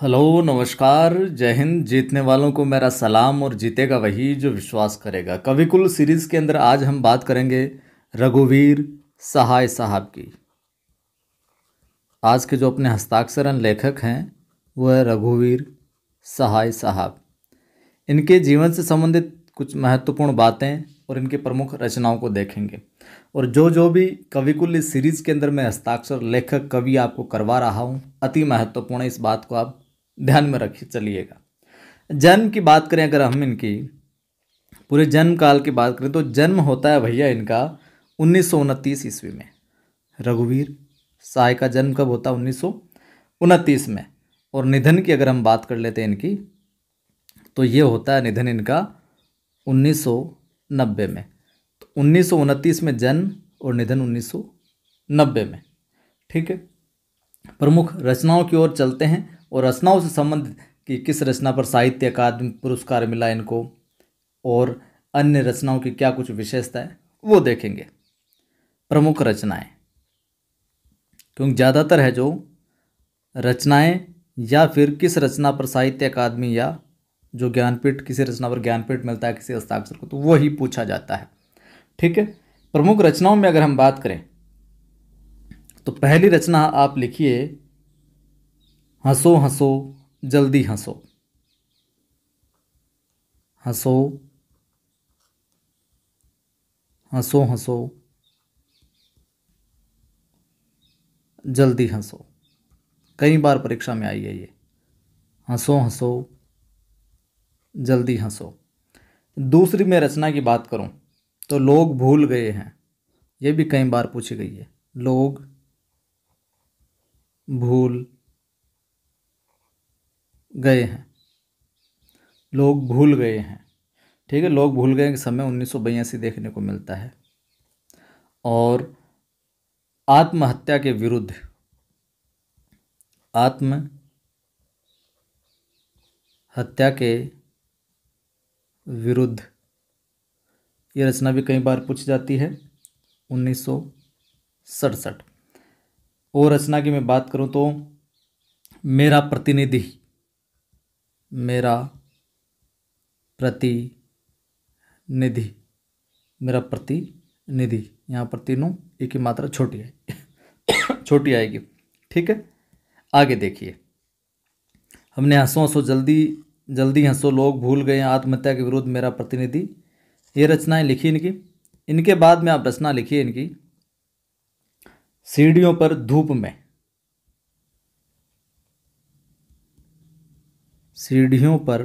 hello नमस्कार जय हिंद जीतने वालों को मेरा सलाम और जीतेगा वही जो विश्वास करेगा कविकुल सीरीज़ के अंदर आज हम बात करेंगे रघुवीर सहाय साहब की आज के जो अपने हस्ताक्षरण लेखक हैं वो है रघुवीर सहाय साहब इनके जीवन से संबंधित कुछ महत्वपूर्ण बातें और इनके प्रमुख रचनाओं को देखेंगे और जो जो भी कविकुल इस सीरीज़ के अंदर मैं हस्ताक्षर लेखक कवि आपको करवा रहा हूँ अति महत्वपूर्ण इस बात को आप ध्यान में रखिए चलिएगा जन्म की बात करें अगर हम इनकी पूरे जन्म काल की बात करें तो जन्म होता है भैया इनका उन्नीस ईस्वी में रघुवीर साय का जन्म कब होता है उन्नीस में और निधन की अगर हम बात कर लेते हैं इनकी तो ये होता है निधन इनका 1990 में तो उन्नीस में जन्म और निधन 1990 में ठीक है प्रमुख रचनाओं की ओर चलते हैं और रचनाओं से संबंधित कि किस रचना पर साहित्य अकादमी पुरस्कार मिला इनको और अन्य रचनाओं की क्या कुछ विशेषता है वो देखेंगे प्रमुख रचनाएं क्योंकि ज़्यादातर है जो रचनाएं या फिर किस रचना पर साहित्य अकादमी या जो ज्ञानपीठ किसी रचना पर ज्ञानपीठ मिलता है किसी हस्ताक्षर को तो वही पूछा जाता है ठीक है प्रमुख रचनाओं में अगर हम बात करें तो पहली रचना आप लिखिए हंसो हंसो जल्दी हंसो हंसो हंसो हंसो जल्दी हंसो कई बार परीक्षा में आई है ये हंसो हंसो जल्दी हंसो दूसरी मैं रचना की बात करूं तो लोग भूल गए हैं ये भी कई बार पूछी गई है लोग भूल गए हैं लोग भूल गए हैं ठीक है लोग भूल गए कि समय उन्नीस देखने को मिलता है और आत्महत्या के विरुद्ध आत्म हत्या के विरुद्ध ये रचना भी कई बार पूछी जाती है उन्नीस सौ रचना की मैं बात करूं तो मेरा प्रतिनिधि मेरा प्रति निधि मेरा प्रति निधि यहाँ पर तीनों एक ही मात्रा छोटी आएगी छोटी आएगी ठीक है आगे देखिए हमने हंसो हंसो जल्दी जल्दी हंसो लोग भूल गए आत्महत्या के विरुद्ध मेरा प्रतिनिधि ये रचनाएं लिखी इनकी इनके बाद में आप रचना लिखिए इनकी सीढ़ियों पर धूप में सीढ़ियों पर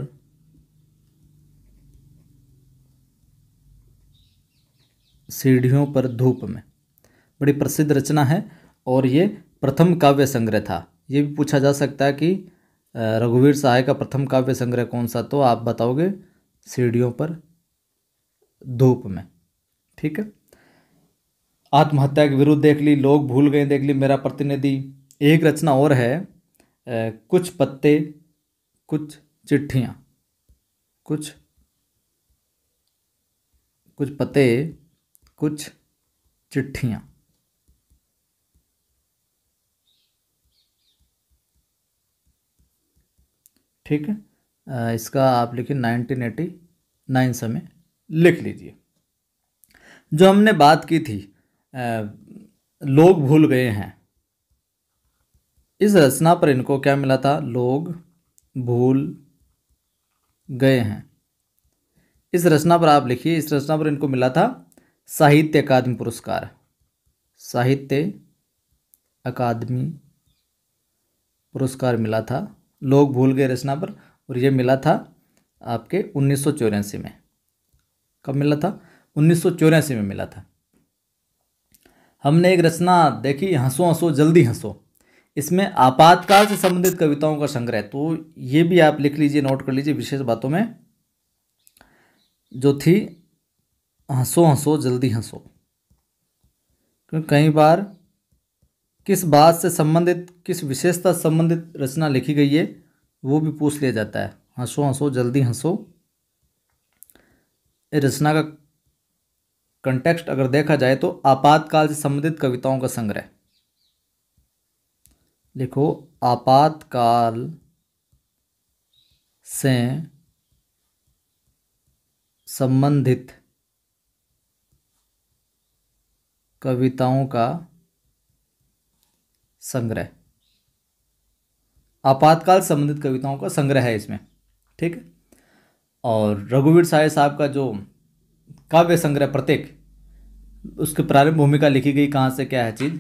सीढ़ियों पर धूप में बड़ी प्रसिद्ध रचना है और ये प्रथम काव्य संग्रह था ये भी पूछा जा सकता है कि रघुवीर सहाय का प्रथम काव्य संग्रह कौन सा तो आप बताओगे सीढ़ियों पर धूप में ठीक है आत्महत्या के विरुद्ध देख ली लोग भूल गए देख ली मेरा प्रतिनिधि एक रचना और है कुछ पत्ते कुछ चिट्ठियाँ कुछ कुछ पते कुछ चिट्ठियाँ ठीक है इसका आप लिखिए नाइनटीन एटी नाइन समय लिख लीजिए जो हमने बात की थी आ, लोग भूल गए हैं इस रचना पर इनको क्या मिला था लोग भूल गए हैं इस रचना पर आप लिखिए इस रचना पर इनको मिला था साहित्य अकादमी पुरस्कार साहित्य अकादमी पुरस्कार मिला था लोग भूल गए रचना पर और ये मिला था आपके उन्नीस में कब मिला था उन्नीस में मिला था हमने एक रचना देखी हंसो हंसो जल्दी हंसो इसमें आपातकाल से संबंधित कविताओं का संग्रह तो ये भी आप लिख लीजिए नोट कर लीजिए विशेष बातों में जो थी हंसो हंसो जल्दी हंसो क्योंकि कई बार किस बात से संबंधित किस विशेषता संबंधित रचना लिखी गई है वो भी पूछ लिया जाता है हंसो हंसो जल्दी हंसो ये रचना का कंटेक्स्ट अगर देखा जाए तो आपातकाल से संबंधित कविताओं का संग्रह लिखो आपातकाल से संबंधित कविताओं का संग्रह आपातकाल संबंधित कविताओं का संग्रह है इसमें ठीक है और रघुवीर साय साहब का जो काव्य संग्रह प्रत्येक उसके प्रारंभ भूमिका लिखी गई कहाँ से क्या है चीज़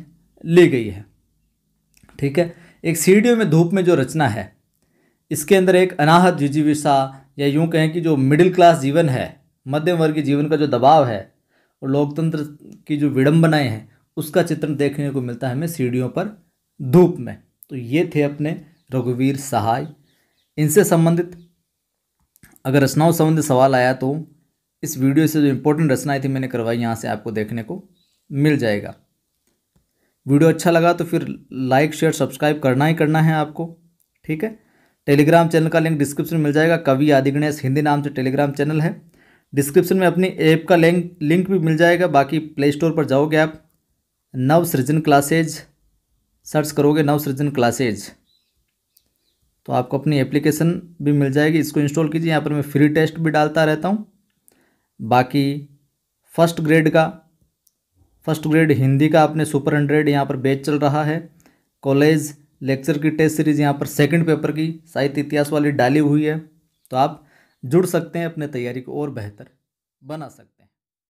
ली गई है ठीक है एक सीढ़ियों में धूप में जो रचना है इसके अंदर एक अनाहत जिजीविशा या यूँ कहें कि जो मिडिल क्लास जीवन है मध्यम वर्गीय जीवन का जो दबाव है और लोकतंत्र की जो विडम्बनाएँ हैं उसका चित्रण देखने को मिलता है हमें सीढ़ियों पर धूप में तो ये थे अपने रघुवीर सहाय इनसे संबंधित अगर रचनाओं संबंधित सवाल आया तो इस वीडियो से जो इम्पोर्टेंट रचनाएँ थी मैंने करवाई यहाँ से आपको देखने को मिल जाएगा वीडियो अच्छा लगा तो फिर लाइक शेयर सब्सक्राइब करना ही करना है आपको ठीक है टेलीग्राम चैनल का लिंक डिस्क्रिप्शन में मिल जाएगा कवि आदि गणेश हिंदी नाम से टेलीग्राम चैनल है डिस्क्रिप्शन में अपनी ऐप का लिंक लिंक भी मिल जाएगा बाकी प्ले स्टोर पर जाओगे आप नव सृजन क्लासेज सर्च करोगे नव सृजन क्लासेज तो आपको अपनी एप्लीकेशन भी मिल जाएगी इसको इंस्टॉल कीजिए यहाँ पर मैं फ्री टेस्ट भी डालता रहता हूँ बाकी फर्स्ट ग्रेड का फर्स्ट ग्रेड हिंदी का आपने सुपर हंड्रेड यहाँ पर बैच चल रहा है कॉलेज लेक्चर की टेस्ट सीरीज़ यहाँ पर सेकंड पेपर की साहित्य इतिहास वाली डाली हुई है तो आप जुड़ सकते हैं अपने तैयारी को और बेहतर बना सकते हैं